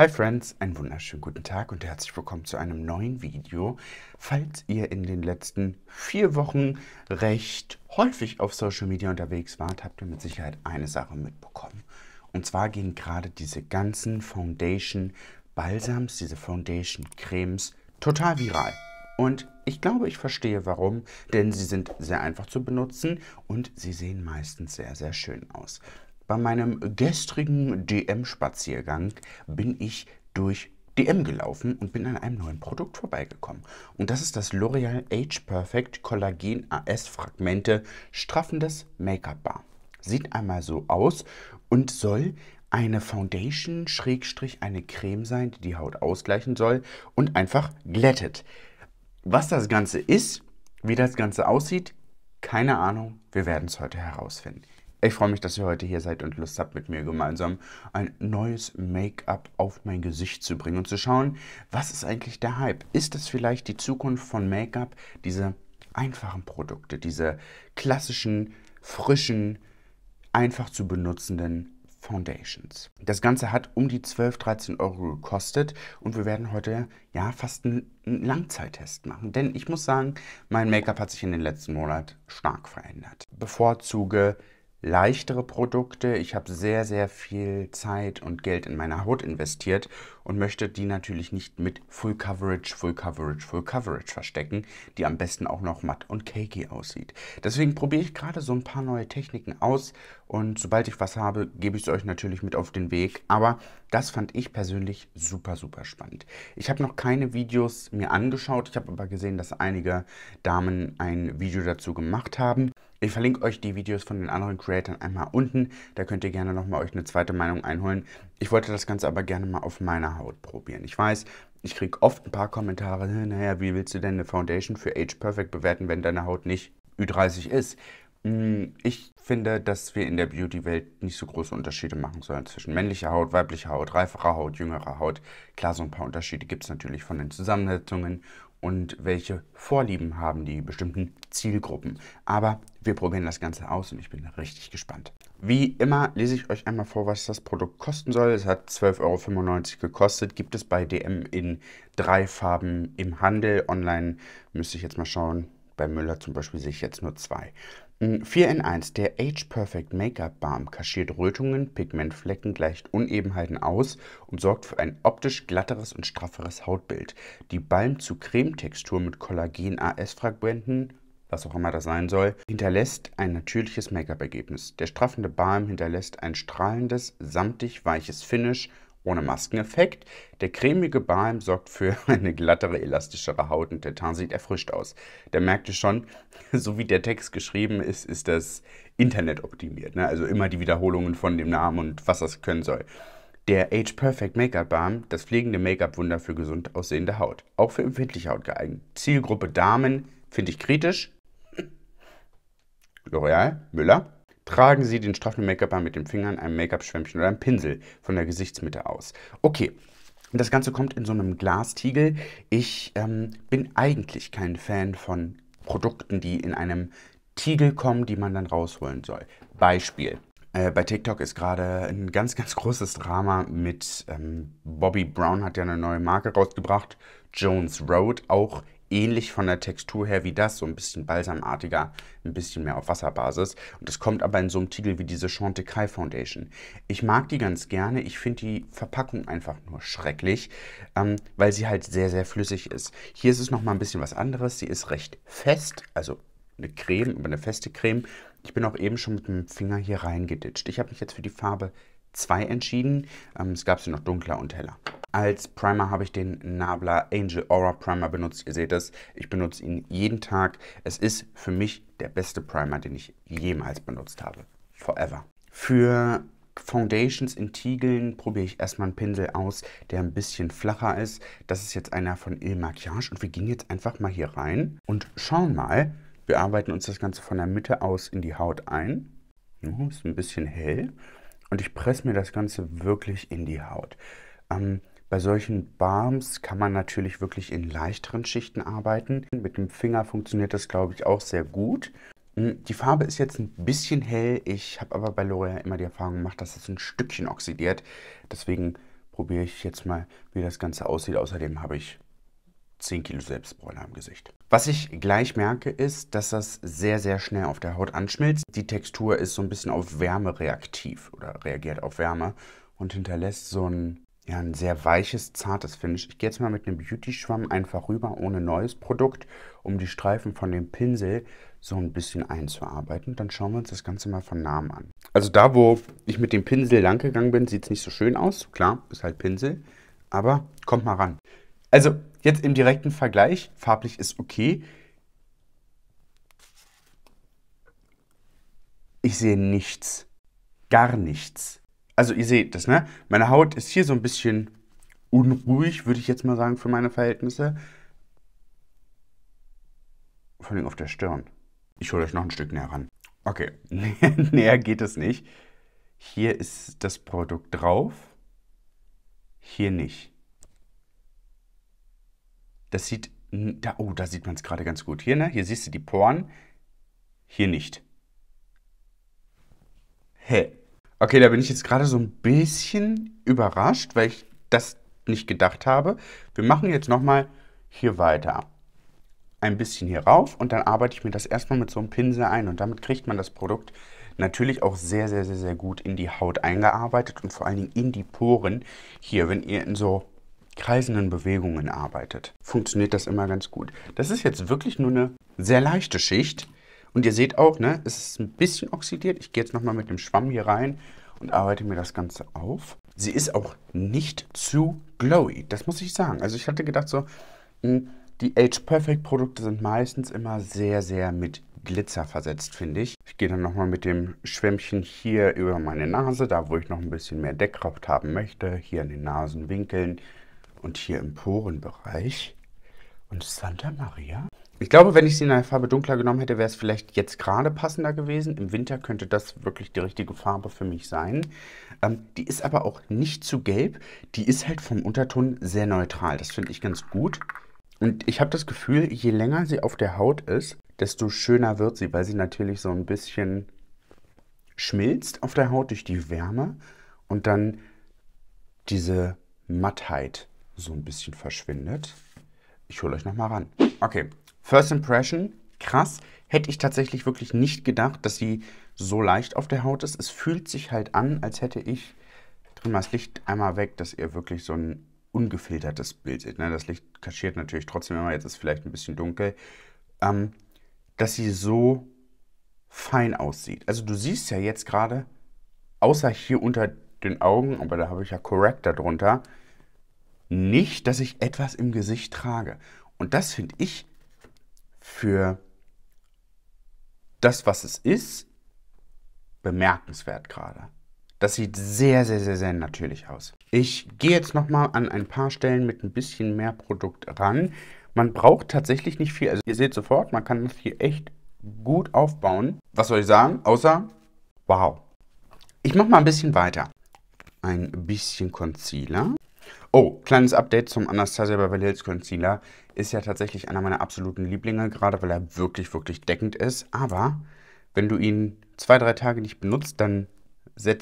Hi Friends, einen wunderschönen guten Tag und herzlich willkommen zu einem neuen Video. Falls ihr in den letzten vier Wochen recht häufig auf Social Media unterwegs wart, habt ihr mit Sicherheit eine Sache mitbekommen. Und zwar gehen gerade diese ganzen Foundation Balsams, diese Foundation Cremes total viral. Und ich glaube, ich verstehe warum, denn sie sind sehr einfach zu benutzen und sie sehen meistens sehr, sehr schön aus. Bei meinem gestrigen DM-Spaziergang bin ich durch DM gelaufen und bin an einem neuen Produkt vorbeigekommen. Und das ist das L'Oreal Age Perfect Kollagen AS Fragmente straffendes Make-up Bar. Sieht einmal so aus und soll eine Foundation, Schrägstrich eine Creme sein, die die Haut ausgleichen soll und einfach glättet. Was das Ganze ist, wie das Ganze aussieht, keine Ahnung, wir werden es heute herausfinden. Ich freue mich, dass ihr heute hier seid und Lust habt, mit mir gemeinsam ein neues Make-up auf mein Gesicht zu bringen und zu schauen, was ist eigentlich der Hype? Ist das vielleicht die Zukunft von Make-up, diese einfachen Produkte, diese klassischen, frischen, einfach zu benutzenden Foundations. Das Ganze hat um die 12, 13 Euro gekostet und wir werden heute ja fast einen Langzeittest machen. Denn ich muss sagen, mein Make-up hat sich in den letzten Monaten stark verändert. Bevorzuge leichtere Produkte. Ich habe sehr, sehr viel Zeit und Geld in meine Haut investiert und möchte die natürlich nicht mit Full Coverage, Full Coverage, Full Coverage verstecken, die am besten auch noch matt und cakey aussieht. Deswegen probiere ich gerade so ein paar neue Techniken aus und sobald ich was habe, gebe ich es euch natürlich mit auf den Weg. Aber das fand ich persönlich super, super spannend. Ich habe noch keine Videos mir angeschaut, ich habe aber gesehen, dass einige Damen ein Video dazu gemacht haben ich verlinke euch die Videos von den anderen Creators einmal unten. Da könnt ihr gerne nochmal euch eine zweite Meinung einholen. Ich wollte das Ganze aber gerne mal auf meiner Haut probieren. Ich weiß, ich kriege oft ein paar Kommentare, naja, wie willst du denn eine Foundation für Age Perfect bewerten, wenn deine Haut nicht Ü30 ist? Hm, ich finde, dass wir in der Beauty-Welt nicht so große Unterschiede machen sollen zwischen männlicher Haut, weiblicher Haut, reiferer Haut, jüngerer Haut. Klar, so ein paar Unterschiede gibt es natürlich von den Zusammensetzungen und welche Vorlieben haben die bestimmten Zielgruppen. Aber wir probieren das Ganze aus und ich bin richtig gespannt. Wie immer lese ich euch einmal vor, was das Produkt kosten soll. Es hat 12,95 Euro gekostet, gibt es bei DM in drei Farben im Handel. Online müsste ich jetzt mal schauen. Bei Müller zum Beispiel sehe ich jetzt nur zwei. 4 in 1. Der Age Perfect Make-up Balm kaschiert Rötungen, Pigmentflecken, gleicht Unebenheiten aus und sorgt für ein optisch glatteres und strafferes Hautbild. Die Balm zu Cremetextur mit Kollagen-AS-Fragmenten, was auch immer das sein soll, hinterlässt ein natürliches Make-up-Ergebnis. Der straffende Balm hinterlässt ein strahlendes, samtig weiches Finish ohne Maskeneffekt. Der cremige Balm sorgt für eine glattere, elastischere Haut und der Teint sieht erfrischt aus. Da merkt ihr schon, so wie der Text geschrieben ist, ist das Internet optimiert. Ne? Also immer die Wiederholungen von dem Namen und was das können soll. Der Age Perfect Make-up Balm, das pflegende Make-up-Wunder für gesund aussehende Haut. Auch für empfindliche Haut geeignet. Zielgruppe Damen finde ich kritisch. L'Oreal, Müller, Tragen Sie den straffen Make-up an mit den Fingern, einem Make-up-Schwämmchen oder einem Pinsel von der Gesichtsmitte aus. Okay, das Ganze kommt in so einem Glastiegel. Ich ähm, bin eigentlich kein Fan von Produkten, die in einem Tiegel kommen, die man dann rausholen soll. Beispiel. Äh, bei TikTok ist gerade ein ganz, ganz großes Drama mit ähm, Bobby Brown hat ja eine neue Marke rausgebracht. Jones Road, auch ähnlich von der Textur her wie das, so ein bisschen balsamartiger, ein bisschen mehr auf Wasserbasis. Und das kommt aber in so einem Titel wie diese Chantecaille Foundation. Ich mag die ganz gerne, ich finde die Verpackung einfach nur schrecklich, ähm, weil sie halt sehr, sehr flüssig ist. Hier ist es nochmal ein bisschen was anderes, sie ist recht fest, also eine Creme, aber eine feste Creme. Ich bin auch eben schon mit dem Finger hier reingeditscht. Ich habe mich jetzt für die Farbe 2 entschieden. Ähm, es gab sie noch dunkler und heller. Als Primer habe ich den Nabla Angel Aura Primer benutzt. Ihr seht es, ich benutze ihn jeden Tag. Es ist für mich der beste Primer, den ich jemals benutzt habe. Forever. Für Foundations in Tiegeln probiere ich erstmal einen Pinsel aus, der ein bisschen flacher ist. Das ist jetzt einer von Il Maquillage und wir gehen jetzt einfach mal hier rein und schauen mal. Wir arbeiten uns das Ganze von der Mitte aus in die Haut ein. ist ein bisschen hell und ich presse mir das Ganze wirklich in die Haut. Ähm, bei solchen Balms kann man natürlich wirklich in leichteren Schichten arbeiten. Mit dem Finger funktioniert das, glaube ich, auch sehr gut. Hm, die Farbe ist jetzt ein bisschen hell. Ich habe aber bei L'Oreal immer die Erfahrung gemacht, dass es ein Stückchen oxidiert. Deswegen probiere ich jetzt mal, wie das Ganze aussieht. Außerdem habe ich 10 Kilo Selbstbräuner im Gesicht. Was ich gleich merke, ist, dass das sehr, sehr schnell auf der Haut anschmilzt. Die Textur ist so ein bisschen auf Wärme reaktiv oder reagiert auf Wärme und hinterlässt so ein ja, ein sehr weiches, zartes Finish. Ich gehe jetzt mal mit einem Beauty-Schwamm einfach rüber, ohne neues Produkt, um die Streifen von dem Pinsel so ein bisschen einzuarbeiten. Dann schauen wir uns das Ganze mal von Namen an. Also da, wo ich mit dem Pinsel lang gegangen bin, sieht es nicht so schön aus. Klar, ist halt Pinsel, aber kommt mal ran. Also jetzt im direkten Vergleich, farblich ist okay. Ich sehe nichts, gar nichts also ihr seht das, ne? Meine Haut ist hier so ein bisschen unruhig, würde ich jetzt mal sagen, für meine Verhältnisse. Vor allem auf der Stirn. Ich hole euch noch ein Stück näher ran. Okay, näher geht es nicht. Hier ist das Produkt drauf, hier nicht. Das sieht, da, oh, da sieht man es gerade ganz gut. Hier, ne? Hier siehst du die Poren, hier nicht. Hä? Hey. Okay, da bin ich jetzt gerade so ein bisschen überrascht, weil ich das nicht gedacht habe. Wir machen jetzt nochmal hier weiter. Ein bisschen hier rauf und dann arbeite ich mir das erstmal mit so einem Pinsel ein und damit kriegt man das Produkt natürlich auch sehr, sehr, sehr, sehr gut in die Haut eingearbeitet und vor allen Dingen in die Poren hier, wenn ihr in so kreisenden Bewegungen arbeitet. Funktioniert das immer ganz gut. Das ist jetzt wirklich nur eine sehr leichte Schicht. Und ihr seht auch, ne, es ist ein bisschen oxidiert. Ich gehe jetzt nochmal mit dem Schwamm hier rein und arbeite mir das Ganze auf. Sie ist auch nicht zu glowy, das muss ich sagen. Also ich hatte gedacht so, hm, die Age Perfect Produkte sind meistens immer sehr, sehr mit Glitzer versetzt, finde ich. Ich gehe dann nochmal mit dem Schwämmchen hier über meine Nase, da wo ich noch ein bisschen mehr Deckkraft haben möchte. Hier an den Nasenwinkeln und hier im Porenbereich. Und Santa Maria ich glaube, wenn ich sie in einer Farbe dunkler genommen hätte, wäre es vielleicht jetzt gerade passender gewesen. Im Winter könnte das wirklich die richtige Farbe für mich sein. Ähm, die ist aber auch nicht zu gelb. Die ist halt vom Unterton sehr neutral. Das finde ich ganz gut. Und ich habe das Gefühl, je länger sie auf der Haut ist, desto schöner wird sie, weil sie natürlich so ein bisschen schmilzt auf der Haut durch die Wärme und dann diese Mattheit so ein bisschen verschwindet. Ich hole euch nochmal ran. Okay, First Impression, krass. Hätte ich tatsächlich wirklich nicht gedacht, dass sie so leicht auf der Haut ist. Es fühlt sich halt an, als hätte ich, drehen mal das Licht einmal weg, dass ihr wirklich so ein ungefiltertes Bild seht. Ne? Das Licht kaschiert natürlich trotzdem immer, jetzt ist es vielleicht ein bisschen dunkel, ähm, dass sie so fein aussieht. Also du siehst ja jetzt gerade, außer hier unter den Augen, aber da habe ich ja Corrector darunter, nicht, dass ich etwas im Gesicht trage. Und das finde ich für das, was es ist, bemerkenswert gerade. Das sieht sehr, sehr, sehr, sehr natürlich aus. Ich gehe jetzt nochmal an ein paar Stellen mit ein bisschen mehr Produkt ran. Man braucht tatsächlich nicht viel. Also ihr seht sofort, man kann das hier echt gut aufbauen. Was soll ich sagen? Außer, wow. Ich mache mal ein bisschen weiter. Ein bisschen Concealer. Oh, kleines Update zum Anastasia Beverly Hills Concealer. Ist ja tatsächlich einer meiner absoluten Lieblinge, gerade weil er wirklich, wirklich deckend ist. Aber wenn du ihn zwei, drei Tage nicht benutzt, dann der,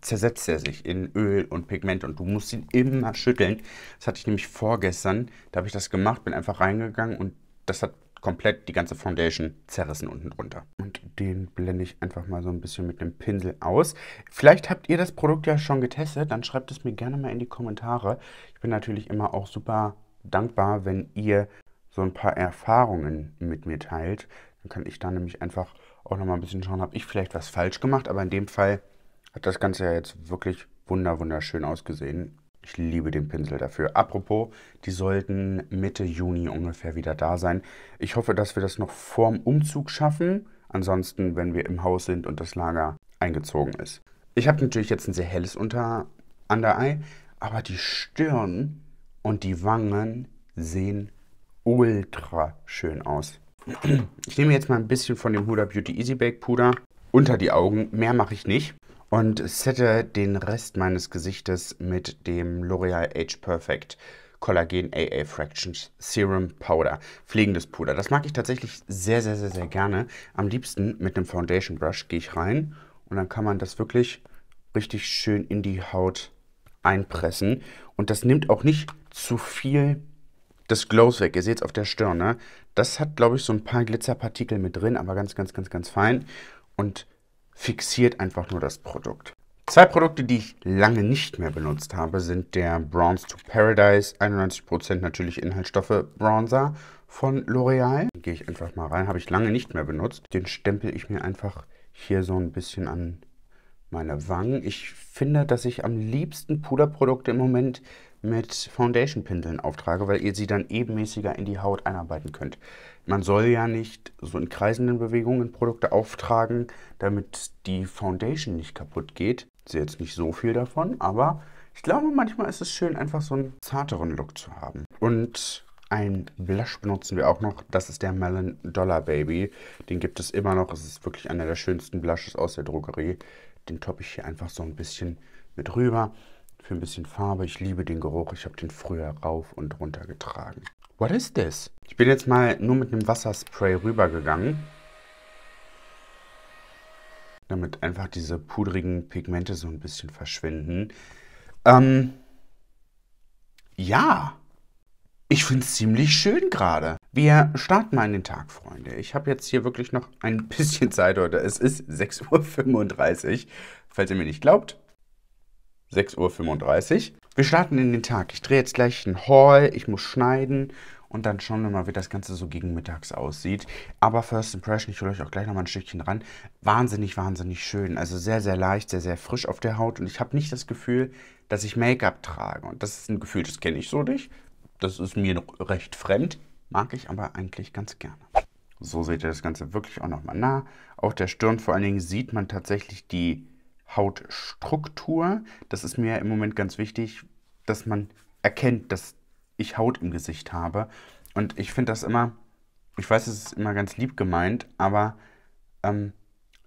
zersetzt er sich in Öl und Pigment und du musst ihn immer schütteln. Das hatte ich nämlich vorgestern. Da habe ich das gemacht, bin einfach reingegangen und das hat komplett die ganze Foundation zerrissen unten drunter. Und den blende ich einfach mal so ein bisschen mit einem Pinsel aus. Vielleicht habt ihr das Produkt ja schon getestet, dann schreibt es mir gerne mal in die Kommentare. Ich bin natürlich immer auch super dankbar, wenn ihr so ein paar Erfahrungen mit mir teilt. Dann kann ich da nämlich einfach auch nochmal ein bisschen schauen, habe ich vielleicht was falsch gemacht, aber in dem Fall hat das Ganze ja jetzt wirklich wunder wunderschön ausgesehen. Ich liebe den Pinsel dafür. Apropos, die sollten Mitte Juni ungefähr wieder da sein. Ich hoffe, dass wir das noch vorm Umzug schaffen. Ansonsten, wenn wir im Haus sind und das Lager eingezogen ist. Ich habe natürlich jetzt ein sehr helles Unter Undereye, aber die Stirn und die Wangen sehen ultra schön aus. Ich nehme jetzt mal ein bisschen von dem Huda Beauty Easy Bake Puder unter die Augen. Mehr mache ich nicht und sette den Rest meines Gesichtes mit dem L'Oreal Age Perfect Collagen AA Fractions Serum Powder, pflegendes Puder. Das mag ich tatsächlich sehr, sehr, sehr, sehr gerne. Am liebsten mit einem Foundation Brush gehe ich rein und dann kann man das wirklich richtig schön in die Haut einpressen. Und das nimmt auch nicht zu viel des Glows weg. Ihr seht es auf der Stirn. Ne? Das hat, glaube ich, so ein paar Glitzerpartikel mit drin, aber ganz, ganz, ganz, ganz fein. Und fixiert einfach nur das Produkt. Zwei Produkte, die ich lange nicht mehr benutzt habe, sind der Bronze to Paradise 91% natürlich Inhaltsstoffe Bronzer von L'Oreal. Gehe ich einfach mal rein, habe ich lange nicht mehr benutzt. Den stempel ich mir einfach hier so ein bisschen an meine Wangen. Ich finde, dass ich am liebsten Puderprodukte im Moment mit Foundation-Pinseln auftrage, weil ihr sie dann ebenmäßiger in die Haut einarbeiten könnt man soll ja nicht so in kreisenden Bewegungen Produkte auftragen, damit die Foundation nicht kaputt geht. Ich sehe jetzt nicht so viel davon, aber ich glaube, manchmal ist es schön, einfach so einen zarteren Look zu haben. Und ein Blush benutzen wir auch noch. Das ist der Melon Dollar Baby. Den gibt es immer noch. Es ist wirklich einer der schönsten Blushes aus der Drogerie. Den toppe ich hier einfach so ein bisschen mit rüber. Für ein bisschen Farbe. Ich liebe den Geruch. Ich habe den früher rauf und runter getragen. What is this? Ich bin jetzt mal nur mit einem Wasserspray rübergegangen, damit einfach diese pudrigen Pigmente so ein bisschen verschwinden. Ähm, ja, ich finde es ziemlich schön gerade. Wir starten mal in den Tag, Freunde. Ich habe jetzt hier wirklich noch ein bisschen Zeit heute. Es ist 6.35 Uhr, falls ihr mir nicht glaubt. 6.35 Uhr. Wir starten in den Tag. Ich drehe jetzt gleich ein Haul, ich muss schneiden und dann schauen wir mal, wie das Ganze so gegen mittags aussieht. Aber First Impression, ich hole euch auch gleich nochmal ein Stückchen ran. Wahnsinnig, wahnsinnig schön. Also sehr, sehr leicht, sehr, sehr frisch auf der Haut und ich habe nicht das Gefühl, dass ich Make-up trage. Und das ist ein Gefühl, das kenne ich so nicht. Das ist mir noch recht fremd, mag ich aber eigentlich ganz gerne. So seht ihr das Ganze wirklich auch nochmal nah. Auf der Stirn vor allen Dingen sieht man tatsächlich die Hautstruktur. Das ist mir im Moment ganz wichtig, dass man erkennt, dass ich Haut im Gesicht habe. Und ich finde das immer, ich weiß, es ist immer ganz lieb gemeint, aber ähm,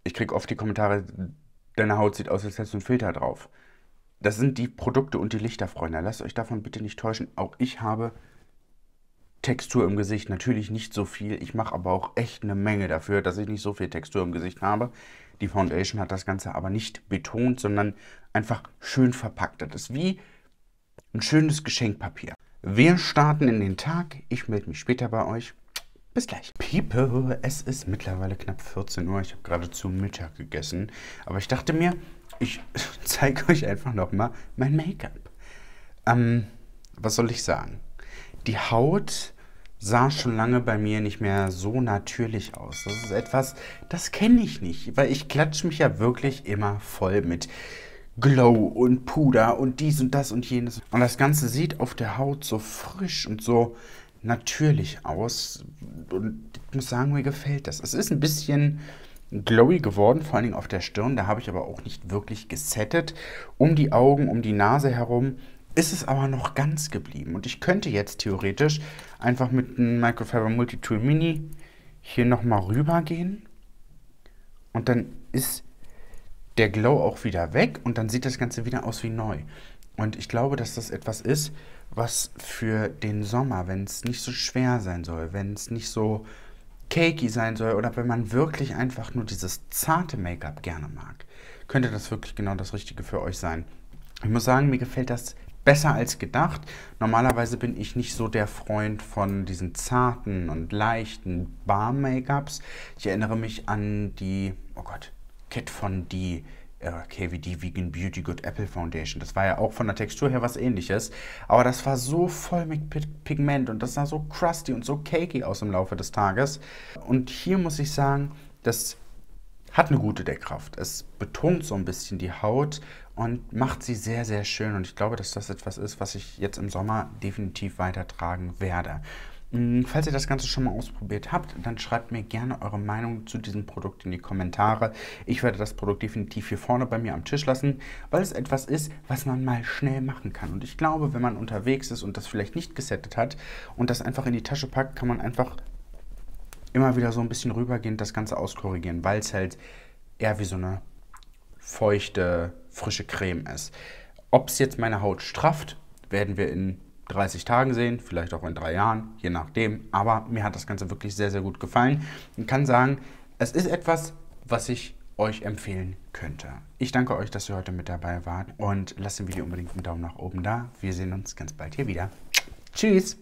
ich kriege oft die Kommentare, deine Haut sieht aus, als hättest du einen Filter drauf. Das sind die Produkte und die Lichter, Freunde. Lasst euch davon bitte nicht täuschen. Auch ich habe Textur im Gesicht natürlich nicht so viel. Ich mache aber auch echt eine Menge dafür, dass ich nicht so viel Textur im Gesicht habe. Die Foundation hat das Ganze aber nicht betont, sondern einfach schön verpackt. Das ist wie ein schönes Geschenkpapier. Wir starten in den Tag. Ich melde mich später bei euch. Bis gleich. People, es ist mittlerweile knapp 14 Uhr. Ich habe gerade zu Mittag gegessen. Aber ich dachte mir, ich zeige euch einfach nochmal mein Make-up. Ähm, was soll ich sagen? Die Haut sah schon lange bei mir nicht mehr so natürlich aus. Das ist etwas, das kenne ich nicht, weil ich klatsche mich ja wirklich immer voll mit Glow und Puder und dies und das und jenes. Und das Ganze sieht auf der Haut so frisch und so natürlich aus. Und ich muss sagen, mir gefällt das. Es ist ein bisschen glowy geworden, vor allen Dingen auf der Stirn. Da habe ich aber auch nicht wirklich gesettet. Um die Augen, um die Nase herum ist es aber noch ganz geblieben. Und ich könnte jetzt theoretisch einfach mit einem Microfiber Multitool Mini hier nochmal rüber gehen. Und dann ist der Glow auch wieder weg und dann sieht das Ganze wieder aus wie neu. Und ich glaube, dass das etwas ist, was für den Sommer, wenn es nicht so schwer sein soll, wenn es nicht so cakey sein soll oder wenn man wirklich einfach nur dieses zarte Make-up gerne mag, könnte das wirklich genau das Richtige für euch sein. Ich muss sagen, mir gefällt das besser als gedacht. Normalerweise bin ich nicht so der Freund von diesen zarten und leichten Bar-Make-ups. Ich erinnere mich an die, oh Gott, Kit von die äh, KVD Vegan Beauty Good Apple Foundation. Das war ja auch von der Textur her was ähnliches. Aber das war so voll mit P Pigment und das sah so crusty und so cakey aus im Laufe des Tages. Und hier muss ich sagen, das hat eine gute Deckkraft. Es betont so ein bisschen die Haut und macht sie sehr, sehr schön. Und ich glaube, dass das etwas ist, was ich jetzt im Sommer definitiv weitertragen werde. Mm, falls ihr das Ganze schon mal ausprobiert habt, dann schreibt mir gerne eure Meinung zu diesem Produkt in die Kommentare. Ich werde das Produkt definitiv hier vorne bei mir am Tisch lassen, weil es etwas ist, was man mal schnell machen kann. Und ich glaube, wenn man unterwegs ist und das vielleicht nicht gesettet hat und das einfach in die Tasche packt, kann man einfach immer wieder so ein bisschen rübergehend das Ganze auskorrigieren, weil es halt eher wie so eine feuchte frische Creme ist. Ob es jetzt meine Haut strafft, werden wir in 30 Tagen sehen, vielleicht auch in drei Jahren, je nachdem. Aber mir hat das Ganze wirklich sehr, sehr gut gefallen und kann sagen, es ist etwas, was ich euch empfehlen könnte. Ich danke euch, dass ihr heute mit dabei wart und lasst dem Video unbedingt einen Daumen nach oben da. Wir sehen uns ganz bald hier wieder. Tschüss!